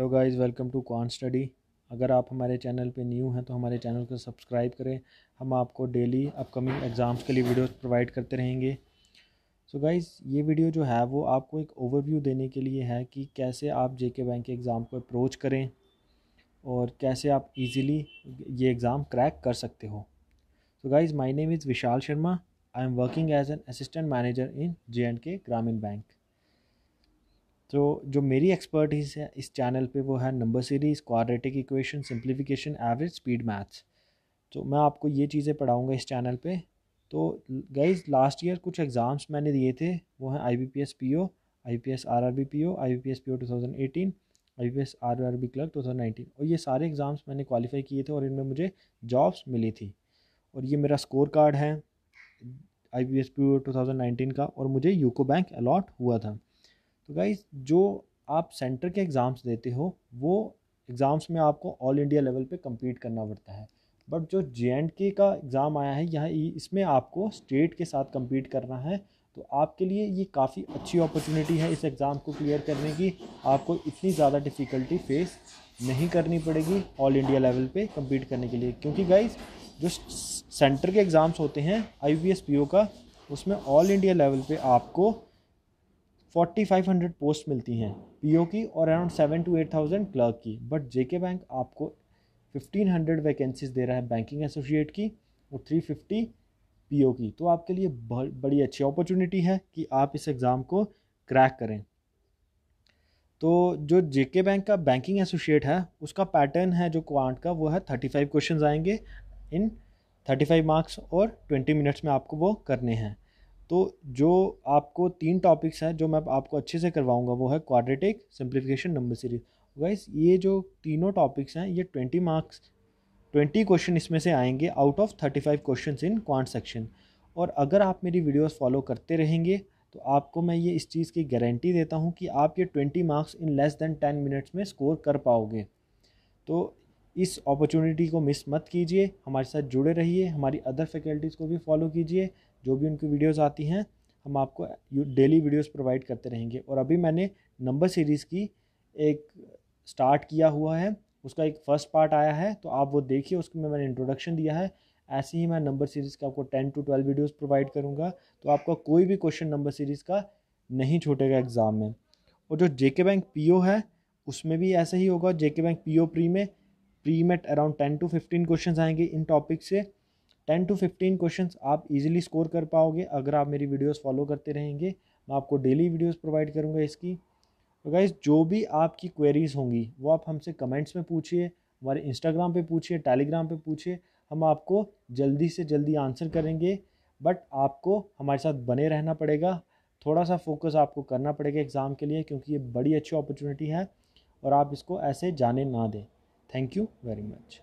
hello guys welcome to Quan study अगर आप हमारे चैनल पे न्यू हैं तो हमारे चैनल को सब्सक्राइब करें हम आपको डेली अपकमिंग एग्ज़ाम्स के लिए वीडियोस प्रोवाइड करते रहेंगे सो so गाइस ये वीडियो जो है वो आपको एक ओवरव्यू देने के लिए है कि कैसे आप जेके बैंक के एग्ज़ाम को अप्रोच करें और कैसे आप इजीली ये एग्ज़ाम क्रैक कर सकते हो so guys my name is Vishal Sharma I am working as an assistant manager in J and K Grameen bank तो जो मेरी एक्सपर्टीज़ है इस चैनल पे वो है number series quadratic equation simplification average speed maths तो मैं आपको ये चीज़ें पढ़ाऊँगा इस चैनल पे तो गाइज लास्ट ईयर कुछ एग्ज़ाम्स मैंने दिए थे वो हैं I B P S P O I P S R R B P O I B P S P O two thousand eighteen I P S R R B clerk two thousand nineteen और ये सारे exams मैंने qualify किए थे और इनमें मुझे jobs मिली थी और ये मेरा स्कोर कार्ड है I B S P O two thousand nineteen का और मुझे यूको बैंक अलॉट हुआ था तो गाइज जो आप सेंटर के एग्ज़ाम्स देते हो वो एग्ज़ाम्स में आपको ऑल इंडिया लेवल पे कम्पीट करना पड़ता है बट जो जे एंड के का एग्ज़ाम आया है यहाँ इसमें आपको स्टेट के साथ कम्पीट करना है तो आपके लिए ये काफ़ी अच्छी अपॉर्चुनिटी है इस एग्ज़ाम को क्लियर करने की आपको इतनी ज़्यादा डिफ़िकल्टी फेस नहीं करनी पड़ेगी ऑल इंडिया लेवल पे कम्पीट करने के लिए क्योंकि गाइज जो सेंटर के एग्ज़ाम्स होते हैं आई पी का उसमें ऑल इंडिया लेवल पे आपको फोर्टी फाइव हंड्रेड पोस्ट मिलती हैं ओ की और around seven to eight thousand clerk की बट जे के बैंक आपको फिफ्टीन हंड्रेड वैकेंसीज दे रहा है बैंकिंग एसोसिएट की और थ्री पी ओ की तो आपके लिए बड़ी अच्छी अपॉर्चुनिटी है कि आप इस एग्ज़ाम को क्रैक करें तो जो जे के बैंक का बैंकिंग एसोसिएट है उसका पैटर्न है जो क्वांट का वो है थर्टी फाइव क्वेश्चन आएंगे इन थर्टी फाइव मार्क्स और ट्वेंटी मिनट्स में आपको वो करने हैं तो जो आपको तीन टॉपिक्स हैं जो मैं आपको अच्छे से करवाऊंगा वो है quadratic simplification number series guys ये जो तीनों टॉपिक्स हैं ये ट्वेंटी मार्क्स ट्वेंटी क्वेश्चन इसमें से आएंगे out of thirty five question in quant section और अगर आप मेरी वीडियोज़ फॉलो करते रहेंगे तो आपको मैं ये इस चीज़ की गारंटी देता हूँ कि आप ये twenty marks in less than ten minutes में स्कोर कर पाओगे तो इस अपॉर्चुनिटी को मिस मत कीजिए हमारे साथ जुड़े रहिए हमारी अदर फैकल्टीज़ को भी फॉलो कीजिए जो भी उनकी वीडियोज़ आती हैं हम आपको डेली वीडियोस प्रोवाइड करते रहेंगे और अभी मैंने नंबर सीरीज़ की एक स्टार्ट किया हुआ है उसका एक फ़र्स्ट पार्ट आया है तो आप वो देखिए उसमें मैंने इंट्रोडक्शन दिया है ऐसे ही मैं नंबर सीरीज़ का आपको ten to twelve videos provide करूँगा तो आपका कोई भी क्वेश्चन नंबर सीरीज़ का नहीं छूटेगा एग्ज़ाम में और जो जे के बैंक पी है उसमें भी ऐसा ही होगा J K bank P pre में प्री में around ten to fifteen question आएंगे इन टॉपिक से टेन टू फिफ्टीन क्वेश्चन आप इजीली स्कोर कर पाओगे अगर आप मेरी वीडियोस फॉलो करते रहेंगे मैं आपको डेली वीडियोस प्रोवाइड करूँगा इसकी तो गाइज जो भी आपकी क्वेरीज होंगी वो आप हमसे कमेंट्स में पूछिए हमारे इंस्टाग्राम पे पूछिए टेलीग्राम पे पूछिए हम आपको जल्दी से जल्दी आंसर करेंगे बट आपको हमारे साथ बने रहना पड़ेगा थोड़ा सा फोकस आपको करना पड़ेगा एग्ज़ाम के लिए क्योंकि ये बड़ी अच्छी अपॉर्चुनिटी है और आप इसको ऐसे जाने ना दें थैंक यू वेरी मच